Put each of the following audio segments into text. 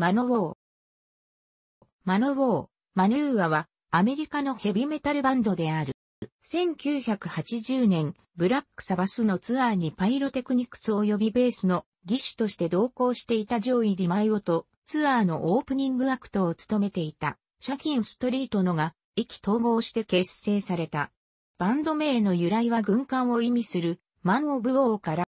マノウォー。マノウォー、マヌーアは、アメリカのヘビメタルバンドである。1980年、ブラックサバスのツアーにパイロテクニクス及びベースの技師として同行していたジョイ・ディマイオと、ツアーのオープニングアクトを務めていた、シャキン・ストリートのが、意気統合して結成された。バンド名の由来は軍艦を意味する、マン・オブ・オーから、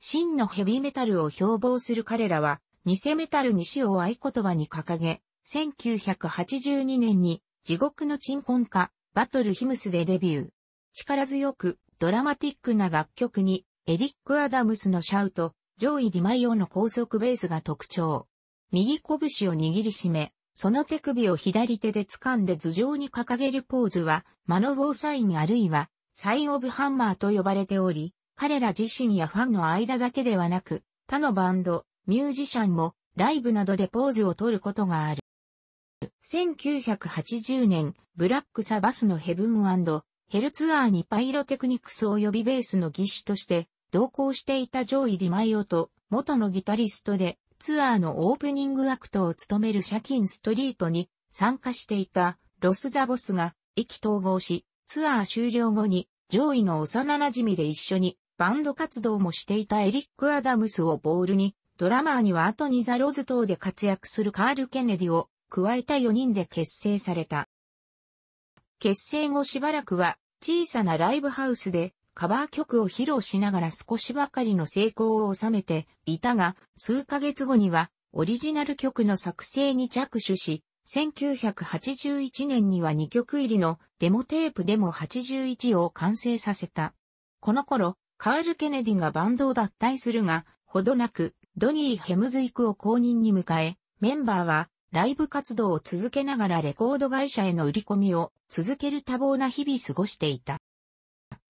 真のヘビーメタルを標榜する彼らは、偽メタル西を合言葉に掲げ、1982年に地獄の鎮魂歌、バトルヒムスでデビュー。力強く、ドラマティックな楽曲に、エリック・アダムスのシャウト、上位ディマイオの高速ベースが特徴。右拳を握りしめ、その手首を左手で掴んで頭上に掲げるポーズは、マノボーサインあるいは、サインオブハンマーと呼ばれており、彼ら自身やファンの間だけではなく、他のバンド、ミュージシャンもライブなどでポーズを取ることがある。1980年、ブラックサバスのヘブンヘルツアーにパイロテクニクス及びベースの技師として同行していたジョイ・ディマイオと元のギタリストでツアーのオープニングアクトを務めるシャキン・ストリートに参加していたロス・ザ・ボスが意気統合し、ツアー終了後にジョイの幼馴染で一緒にバンド活動もしていたエリック・アダムスをボールにドラマーには後にザ・ロズ等で活躍するカール・ケネディを加えた4人で結成された。結成後しばらくは小さなライブハウスでカバー曲を披露しながら少しばかりの成功を収めていたが、数ヶ月後にはオリジナル曲の作成に着手し、1981年には2曲入りのデモテープデモ81を完成させた。この頃、カール・ケネディがバンドを脱退するが、ほどなくドニー・ヘムズイクを公認に迎え、メンバーはライブ活動を続けながらレコード会社への売り込みを続ける多忙な日々過ごしていた。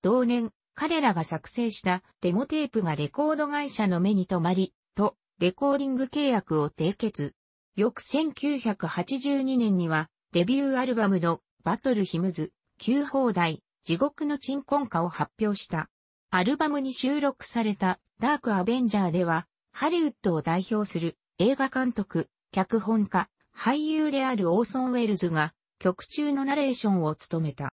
同年、彼らが作成したデモテープがレコード会社の目に留まり、と、レコーディング契約を締結。翌1982年には、デビューアルバムのバトルヒムズ、旧放題、地獄の鎮魂歌を発表した。アルバムに収録されたダークアベンジャーでは、ハリウッドを代表する映画監督、脚本家、俳優であるオーソン・ウェルズが曲中のナレーションを務めた。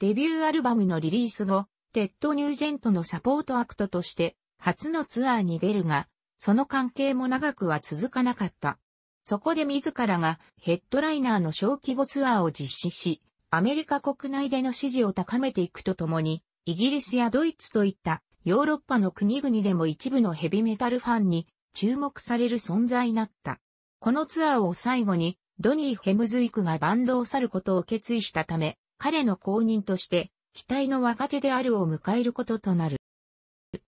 デビューアルバムのリリース後、テッド・ニュージェントのサポートアクトとして初のツアーに出るが、その関係も長くは続かなかった。そこで自らがヘッドライナーの小規模ツアーを実施し、アメリカ国内での支持を高めていくとともに、イギリスやドイツといったヨーロッパの国々でも一部のヘビメタルファンに注目される存在だった。このツアーを最後に、ドニー・ヘムズイクがバンドを去ることを決意したため、彼の後任として、期待の若手であるを迎えることとなる。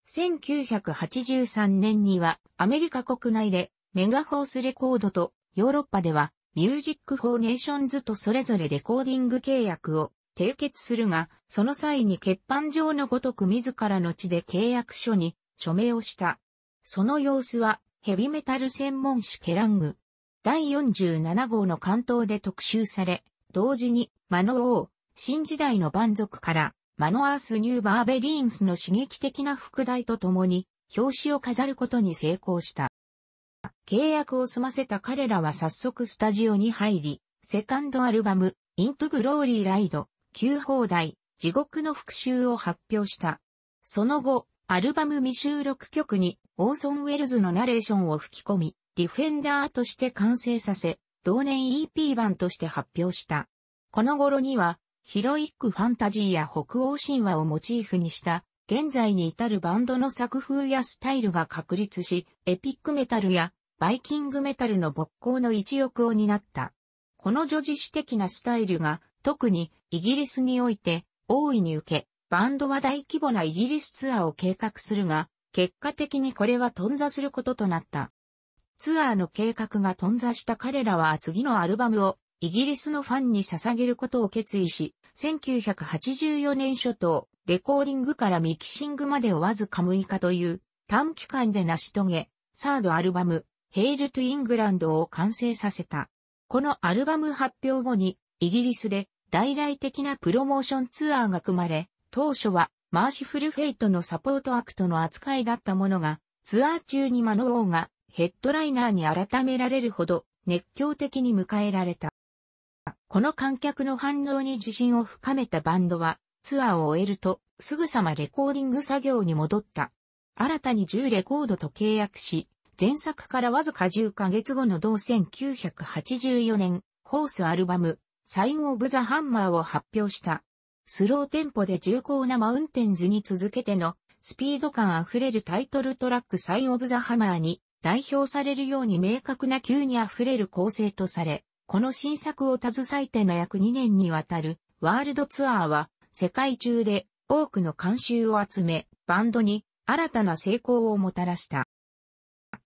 1983年には、アメリカ国内で、メガホースレコードと、ヨーロッパでは、ミュージック・フォー・ネーションズとそれぞれレコーディング契約を締結するが、その際に欠板状のごとく自らの地で契約書に署名をした。その様子は、ヘビメタル専門誌ケラング。第47号の関東で特集され、同時に、マノ王、新時代の蛮族から、マノアース・ニューバーベリーンスの刺激的な副題とともに、表紙を飾ることに成功した。契約を済ませた彼らは早速スタジオに入り、セカンドアルバム、イントゥグローリーライド、旧放題、地獄の復讐を発表した。その後、アルバム未収録曲に、オーソン・ウェルズのナレーションを吹き込み、ディフェンダーとして完成させ、同年 EP 版として発表した。この頃には、ヒロイックファンタジーや北欧神話をモチーフにした、現在に至るバンドの作風やスタイルが確立し、エピックメタルやバイキングメタルの勃興の一翼を担った。この女子史的なスタイルが特にイギリスにおいて大いに受け、バンドは大規模なイギリスツアーを計画するが、結果的にこれは頓挫することとなった。ツアーの計画が頓挫した彼らは次のアルバムをイギリスのファンに捧げることを決意し、1984年初頭、レコーディングからミキシングまでをわずか6日という短期間で成し遂げ、サードアルバム、ヘイル・トゥ・イングランドを完成させた。このアルバム発表後に、イギリスで大々的なプロモーションツアーが組まれ、当初はマーシフルフェイトのサポートアクトの扱いだったものが、ツアー中にマノ王がヘッドライナーに改められるほど熱狂的に迎えられた。この観客の反応に自信を深めたバンドは、ツアーを終えると、すぐさまレコーディング作業に戻った。新たに10レコードと契約し、前作からわずか10ヶ月後の同1984年、ホースアルバム、サイン・オブ・ザ・ハンマーを発表した。スローテンポで重厚なマウンテンズに続けてのスピード感あふれるタイトルトラックサイン・オブ・ザ・ハマーに代表されるように明確な急にあふれる構成とされ、この新作を携えての約2年にわたるワールドツアーは世界中で多くの監修を集め、バンドに新たな成功をもたらした。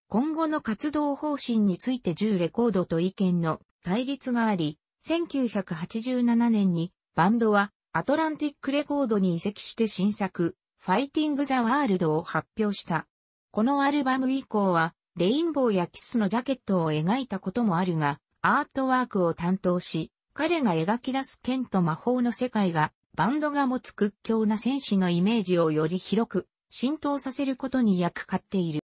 今後の活動方針について10レコードと意見の対立があり、1987年にバンドはアトランティックレコードに移籍して新作、ファイティング・ザ・ワールドを発表した。このアルバム以降は、レインボーやキスのジャケットを描いたこともあるが、アートワークを担当し、彼が描き出す剣と魔法の世界が、バンドが持つ屈強な戦士のイメージをより広く浸透させることに役立っている。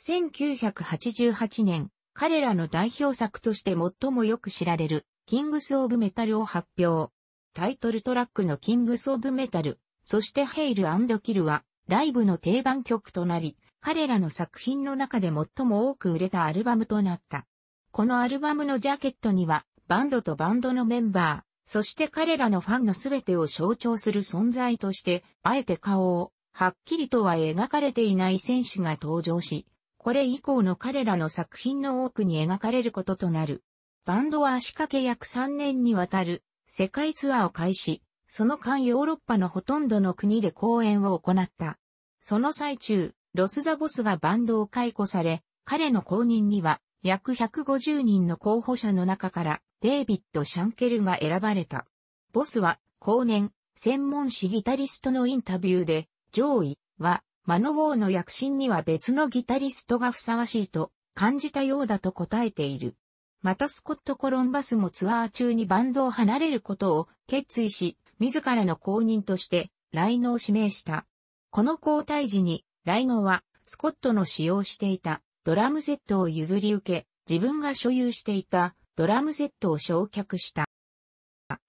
1988年、彼らの代表作として最もよく知られる、キングス・オブ・メタルを発表。タイトルトラックのキングス・オブ・メタル、そしてヘイルキルは、ライブの定番曲となり、彼らの作品の中で最も多く売れたアルバムとなった。このアルバムのジャケットには、バンドとバンドのメンバー、そして彼らのファンの全てを象徴する存在として、あえて顔を、はっきりとは描かれていない戦士が登場し、これ以降の彼らの作品の多くに描かれることとなる。バンドは足掛け約3年にわたる世界ツアーを開始、その間ヨーロッパのほとんどの国で公演を行った。その最中、ロスザボスがバンドを解雇され、彼の後任には約150人の候補者の中からデイビッド・シャンケルが選ばれた。ボスは後年、専門誌ギタリストのインタビューで、上位はマノウォーの躍進には別のギタリストがふさわしいと感じたようだと答えている。またスコット・コロンバスもツアー中にバンドを離れることを決意し、自らの後任としてライノを指名した。この交代時にライノはスコットの使用していたドラムセットを譲り受け、自分が所有していたドラムセットを焼却した。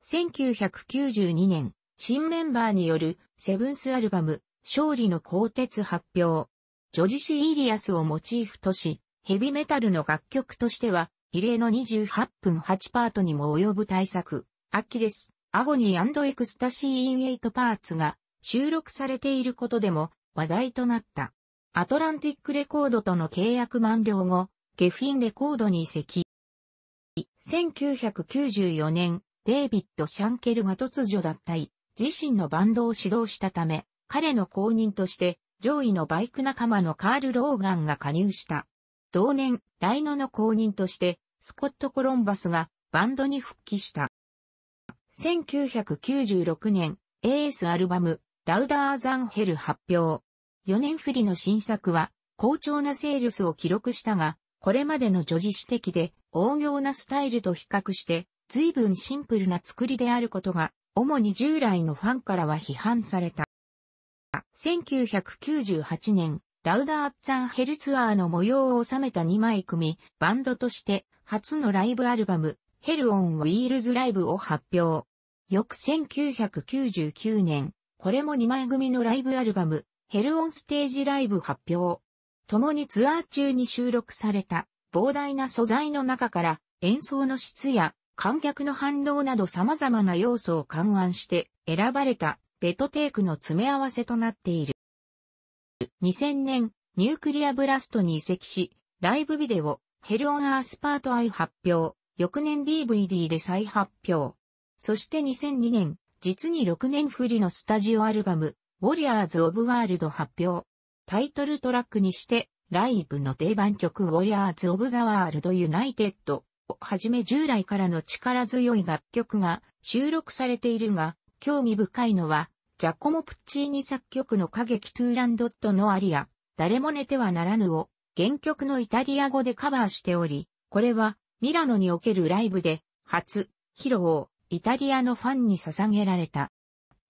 1992年、新メンバーによるセブンスアルバム、勝利の鋼鉄発表。ジョジシイリアスをモチーフとし、ヘビメタルの楽曲としては、異例の28分8パートにも及ぶ大作、アキレス、アゴニーエクスタシーインエイト・パーツが収録されていることでも話題となった。アトランティックレコードとの契約満了後、ゲフィンレコードに移籍。1994年、デイビッド・シャンケルが突如脱退、自身のバンドを指導したため、彼の後任として上位のバイク仲間のカール・ローガンが加入した。同年、ライノの後任としてスコット・コロンバスがバンドに復帰した。1996年、AS アルバム、ラウダー・ザンヘル発表。4年振りの新作は、好調なセールスを記録したが、これまでの女子指摘で、大行なスタイルと比較して、随分シンプルな作りであることが、主に従来のファンからは批判された。1998年、ラウダーッツァンヘルツアーの模様を収めた2枚組、バンドとして初のライブアルバム、ヘルオンウィールズライブを発表。翌1999年、これも2枚組のライブアルバム、ヘルオンステージライブ発表。共にツアー中に収録された膨大な素材の中から演奏の質や観客の反応など様々な要素を勘案して選ばれたベトテイクの詰め合わせとなっている。2000年、ニュークリアブラストに移籍し、ライブビデオ、ヘルオンアースパートアイ発表、翌年 DVD で再発表。そして2002年、実に6年振りのスタジオアルバム、ウォリアーズ・オブ・ワールド発表。タイトルトラックにして、ライブの定番曲ウォリアーズ・オブ・ザ・ワールド・ユナイテッドをはじめ従来からの力強い楽曲が収録されているが、興味深いのは、ジャコモ・プッチーニ作曲の歌劇トゥーランドットのアリア、誰も寝てはならぬを原曲のイタリア語でカバーしており、これはミラノにおけるライブで初披露イタリアのファンに捧げられた。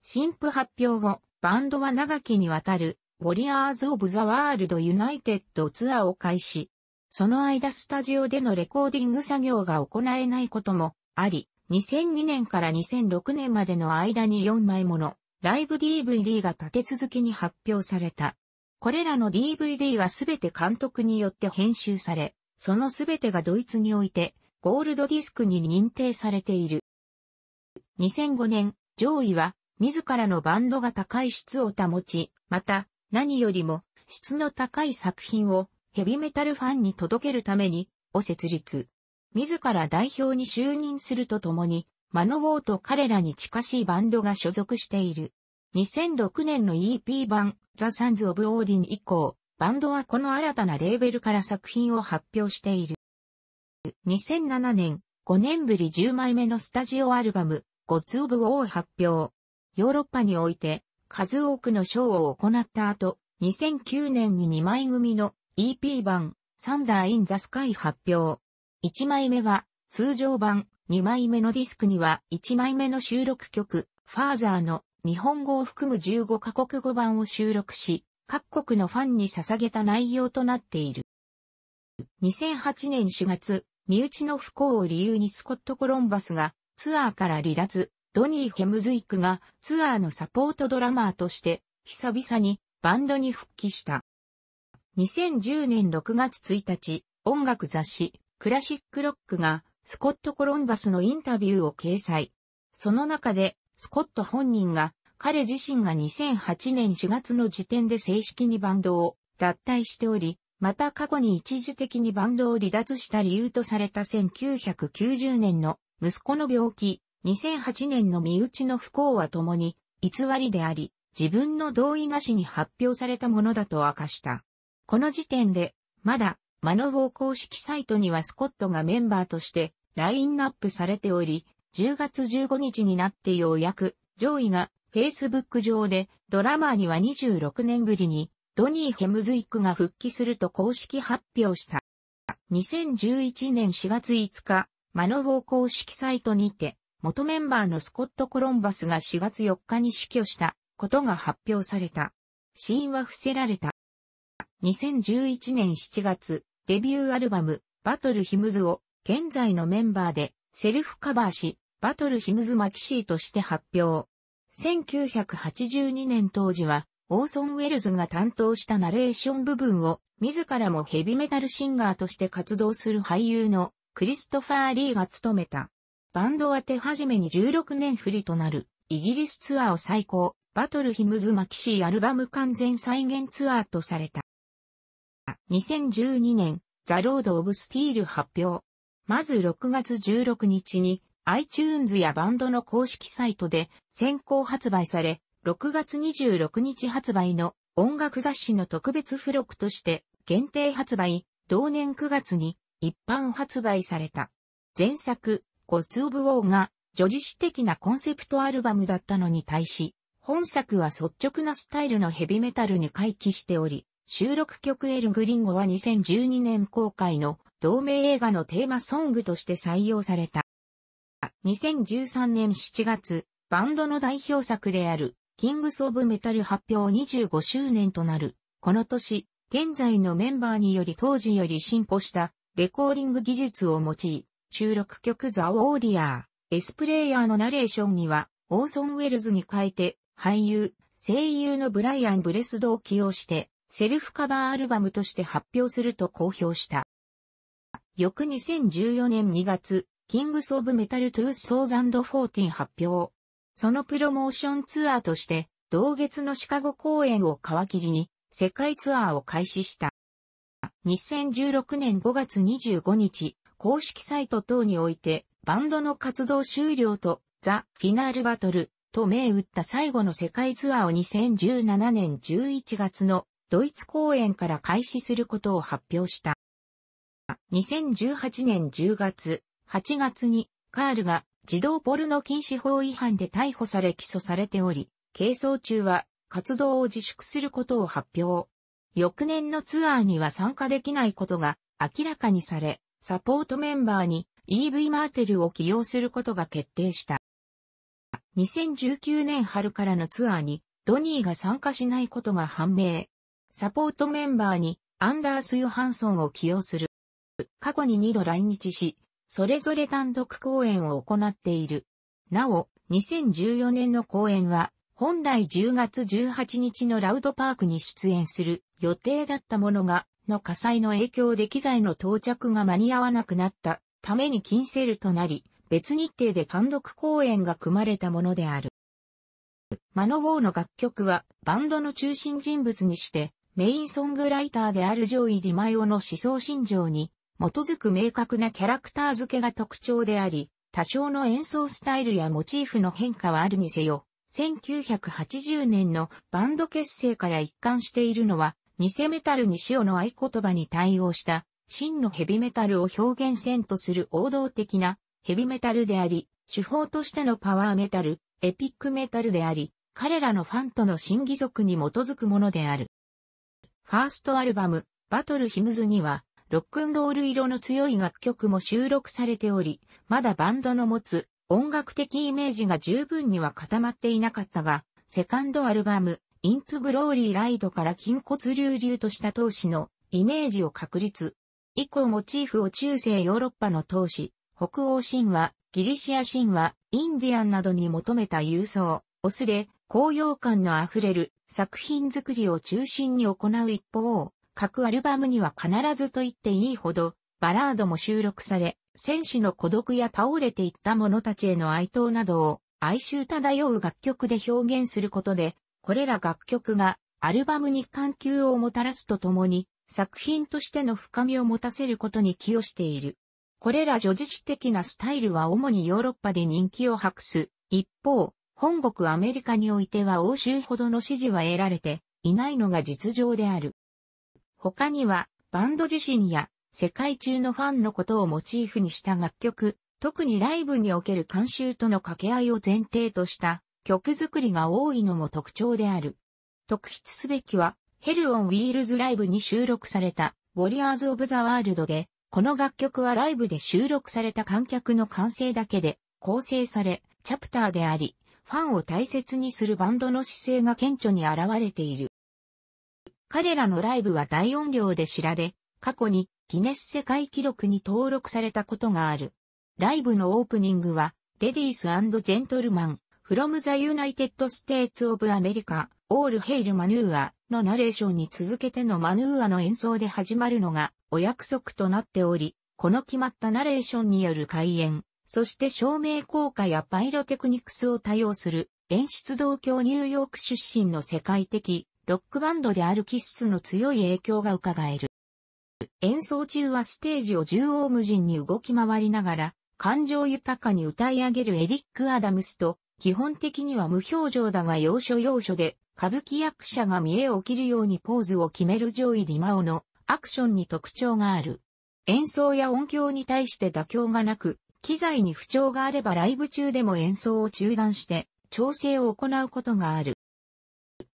新譜発表後、バンドは長きにわたる、ウォリアーズ・オブ・ザ・ワールド・ユナイテッドツアーを開始。その間スタジオでのレコーディング作業が行えないこともあり、2002年から2006年までの間に4枚ものライブ DVD が立て続けに発表された。これらの DVD はすべて監督によって編集され、そのすべてがドイツにおいて、ゴールドディスクに認定されている。2005年、上位は、自らのバンドが高い質を保ち、また、何よりも、質の高い作品を、ヘビメタルファンに届けるために、を設立。自ら代表に就任するとともに、マノウォーと彼らに近しいバンドが所属している。2006年の EP 版、The Sons of Odin 以降、バンドはこの新たなレーベルから作品を発表している。2007年、5年ぶり10枚目のスタジオアルバム、Gods of War 発表。ヨーロッパにおいて、数多くのショーを行った後、2009年に2枚組の EP 版、Thunder in the Sky 発表。1枚目は、通常版、2枚目のディスクには1枚目の収録曲、ファーザーの日本語を含む15カ国語版を収録し、各国のファンに捧げた内容となっている。2008年4月、身内の不幸を理由にスコット・コロンバスがツアーから離脱、ドニー・ヘムズイクがツアーのサポートドラマーとして久々にバンドに復帰した。2010年6月1日、音楽雑誌クラシックロックがスコット・コロンバスのインタビューを掲載。その中で、スコット本人が、彼自身が2008年4月の時点で正式にバンドを脱退しており、また過去に一時的にバンドを離脱した理由とされた1990年の息子の病気、2008年の身内の不幸は共に偽りであり、自分の同意なしに発表されたものだと明かした。この時点で、まだマノボー公式サイトにはスコットがメンバーとしてラインナップされており、10月15日になってようやく上位が Facebook 上でドラマーには26年ぶりにドニー・ヘムズイックが復帰すると公式発表した。2011年4月5日、マノボー公式サイトにて元メンバーのスコット・コロンバスが4月4日に死去したことが発表された。死因は伏せられた。2011年7月、デビューアルバム、バトルヒムズを、現在のメンバーで、セルフカバーし、バトルヒムズマキシーとして発表。1982年当時は、オーソン・ウェルズが担当したナレーション部分を、自らもヘビメタルシンガーとして活動する俳優のクリストファー・リーが務めた。バンドは手始めに16年振りとなる、イギリスツアーを最高、バトルヒムズ・マキシーアルバム完全再現ツアーとされた。2012年、ザ・ロード・オブ・スティール発表。まず6月16日に iTunes やバンドの公式サイトで先行発売され、6月26日発売の音楽雑誌の特別付録として限定発売、同年9月に一般発売された。前作、コズ・オブ・ウォーが女子史的なコンセプトアルバムだったのに対し、本作は率直なスタイルのヘビメタルに回帰しており、収録曲エル・グリンゴは2012年公開の同名映画のテーマソングとして採用された。2013年7月、バンドの代表作である、キングス・オブ・メタル発表25周年となる、この年、現在のメンバーにより当時より進歩したレコーディング技術を用い、収録曲ザ・ウォーリアー、エスプレイヤーのナレーションには、オーソン・ウェルズに変えて、俳優、声優のブライアン・ブレスドを起用して、セルフカバーアルバムとして発表すると公表した。翌2014年2月、キングス・オブ・メタル・トゥース・ソーザンド・フォーティン発表。そのプロモーションツアーとして、同月のシカゴ公演を皮切りに、世界ツアーを開始した。2016年5月25日、公式サイト等において、バンドの活動終了と、ザ・フィナール・バトル、と銘打った最後の世界ツアーを2017年11月のドイツ公演から開始することを発表した。2018年10月、8月にカールが児童ポルノ禁止法違反で逮捕され起訴されており、係争中は活動を自粛することを発表。翌年のツアーには参加できないことが明らかにされ、サポートメンバーに EV マーテルを起用することが決定した。2019年春からのツアーにドニーが参加しないことが判明。サポートメンバーにアンダース・ヨハンソンを起用する。過去に2度来日し、それぞれ単独公演を行っている。なお、2014年の公演は、本来10月18日のラウドパークに出演する予定だったものが、の火災の影響で機材の到着が間に合わなくなったためにキンセルとなり、別日程で単独公演が組まれたものである。マノウォーの楽曲はバンドの中心人物にしてメインソングライターであるジョイ・ディマイオの思想信条に基づく明確なキャラクター付けが特徴であり、多少の演奏スタイルやモチーフの変化はあるにせよ、1980年のバンド結成から一貫しているのは、偽メタルに塩の合言葉に対応した真のヘビメタルを表現せんとする王道的なヘビメタルであり、手法としてのパワーメタル、エピックメタルであり、彼らのファンとの新義則に基づくものである。ファーストアルバム、バトルヒムズには、ロックンロール色の強い楽曲も収録されており、まだバンドの持つ音楽的イメージが十分には固まっていなかったが、セカンドアルバム、イントゥグローリーライドから筋骨隆々とした闘志のイメージを確立。以降モチーフを中世ヨーロッパの闘志、北欧神話、ギリシア神話、インディアンなどに求めた郵送、オスレ、高揚感のあふれる作品作りを中心に行う一方、各アルバムには必ずと言っていいほど、バラードも収録され、戦士の孤独や倒れていった者たちへの哀悼などを哀愁漂う楽曲で表現することで、これら楽曲がアルバムに環急をもたらすとともに、作品としての深みを持たせることに寄与している。これら叙事詩的なスタイルは主にヨーロッパで人気を博す。一方、本国アメリカにおいては欧州ほどの支持は得られていないのが実情である。他には、バンド自身や世界中のファンのことをモチーフにした楽曲、特にライブにおける慣習との掛け合いを前提とした曲作りが多いのも特徴である。特筆すべきは、ヘルオン・ウィールズライブに収録された、ウォリアーズ・オブ・ザ・ワールドで、この楽曲はライブで収録された観客の完成だけで構成され、チャプターであり、ファンを大切にするバンドの姿勢が顕著に現れている。彼らのライブは大音量で知られ、過去にギネス世界記録に登録されたことがある。ライブのオープニングは、レディースジェントルマン、from the United States of America, All Hail m a n u のナレーションに続けてのマヌーアの演奏で始まるのがお約束となっており、この決まったナレーションによる開演、そして照明効果やパイロテクニクスを多用する演出同郷ニューヨーク出身の世界的ロックバンドである気質の強い影響が伺える。演奏中はステージを縦横無尽に動き回りながら、感情豊かに歌い上げるエリック・アダムスと、基本的には無表情だが要所要所で、歌舞伎役者が見栄起きるようにポーズを決める上位ィマオのアクションに特徴がある。演奏や音響に対して妥協がなく、機材に不調があればライブ中でも演奏を中断して調整を行うことがある。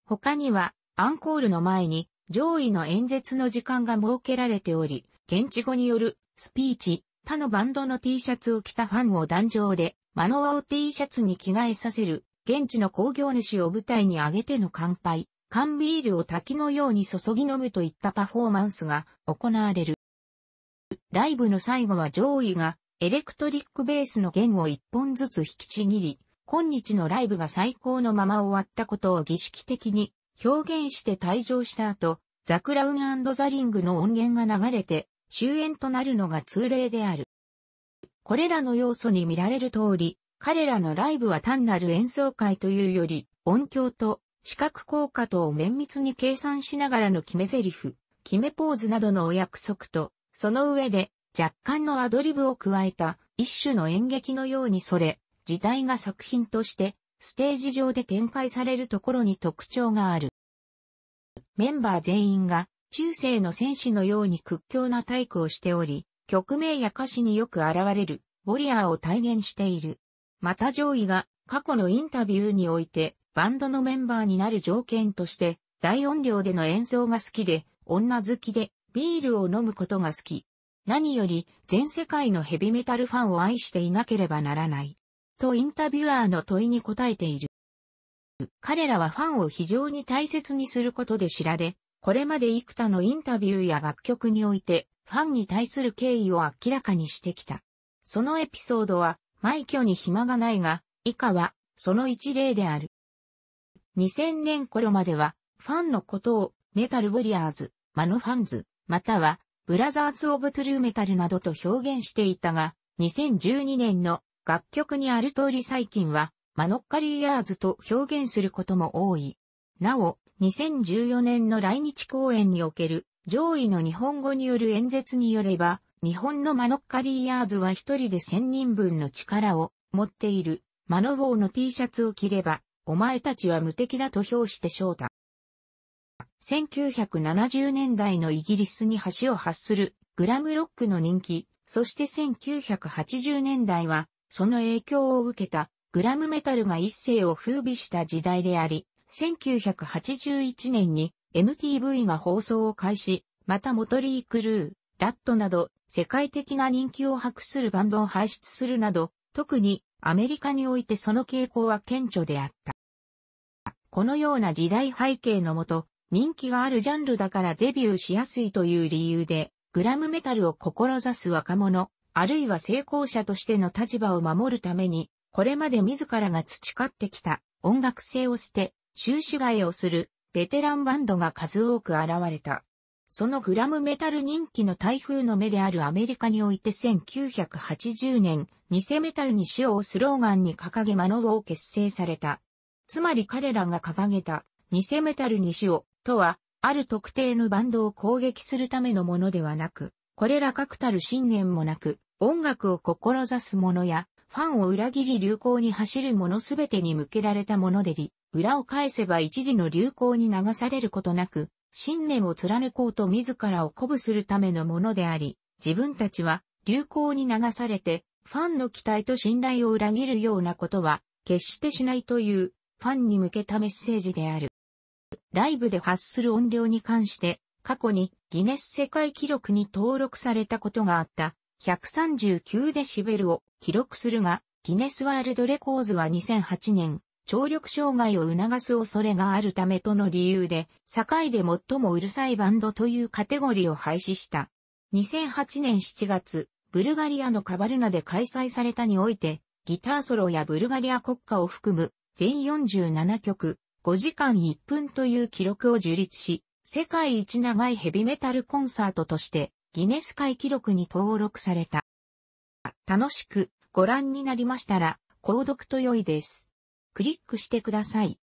他には、アンコールの前に上位の演説の時間が設けられており、現地語によるスピーチ、他のバンドの T シャツを着たファンを壇上で、マノアを T シャツに着替えさせる、現地の工業主を舞台に上げての乾杯、缶ビールを滝のように注ぎ飲むといったパフォーマンスが行われる。ライブの最後は上位がエレクトリックベースの弦を一本ずつ引きちぎり、今日のライブが最高のまま終わったことを儀式的に表現して退場した後、ザクラウンザリングの音源が流れて終演となるのが通例である。これらの要素に見られる通り、彼らのライブは単なる演奏会というより、音響と視覚効果とを綿密に計算しながらの決め台詞、決めポーズなどのお約束と、その上で若干のアドリブを加えた一種の演劇のようにそれ、時代が作品としてステージ上で展開されるところに特徴がある。メンバー全員が中世の戦士のように屈強な体育をしており、曲名や歌詞によく現れるウォリアーを体現している。また上位が過去のインタビューにおいてバンドのメンバーになる条件として大音量での演奏が好きで女好きでビールを飲むことが好き何より全世界のヘビメタルファンを愛していなければならない。とインタビュアーの問いに答えている。彼らはファンを非常に大切にすることで知られ、これまで幾多のインタビューや楽曲において、ファンに対する敬意を明らかにしてきた。そのエピソードは、枚挙に暇がないが、以下は、その一例である。2000年頃までは、ファンのことを、メタルウォリアーズ、マノファンズ、または、ブラザーズ・オブ・トゥルーメタルなどと表現していたが、2012年の楽曲にある通り最近は、マノッカリーヤーズと表現することも多い。なお、2014年の来日公演における上位の日本語による演説によれば、日本のマノッカリーヤーズは一人で千人分の力を持っている。マノボーの T シャツを着れば、お前たちは無敵だと評して翔太。1970年代のイギリスに橋を発するグラムロックの人気、そして1980年代はその影響を受けたグラムメタルが一世を風靡した時代であり、1981年に MTV が放送を開始、またモトリー・クルー、ラットなど世界的な人気を博するバンドを輩出するなど、特にアメリカにおいてその傾向は顕著であった。このような時代背景のもと、人気があるジャンルだからデビューしやすいという理由で、グラムメタルを志す若者、あるいは成功者としての立場を守るために、これまで自らが培ってきた音楽性を捨て、収支替えをするベテランバンドが数多く現れた。そのグラムメタル人気の台風の目であるアメリカにおいて1980年、偽メタルに使をスローガンに掲げマノを結成された。つまり彼らが掲げた、偽メタルに死をとは、ある特定のバンドを攻撃するためのものではなく、これら確たる信念もなく、音楽を志す者や、ファンを裏切り流行に走る者すべてに向けられたものでり、裏を返せば一時の流行に流されることなく、信念を貫こうと自らを鼓舞するためのものであり、自分たちは流行に流されて、ファンの期待と信頼を裏切るようなことは、決してしないという、ファンに向けたメッセージである。ライブで発する音量に関して、過去にギネス世界記録に登録されたことがあった1 3 9ベルを記録するが、ギネスワールドレコーズは2008年、聴力障害を促す恐れがあるためとの理由で、境で最もうるさいバンドというカテゴリーを廃止した。2008年7月、ブルガリアのカバルナで開催されたにおいて、ギターソロやブルガリア国歌を含む全47曲、5時間1分という記録を樹立し、世界一長いヘビメタルコンサートとしてギネス界記録に登録された。楽しくご覧になりましたら、購読と良いです。クリックしてください。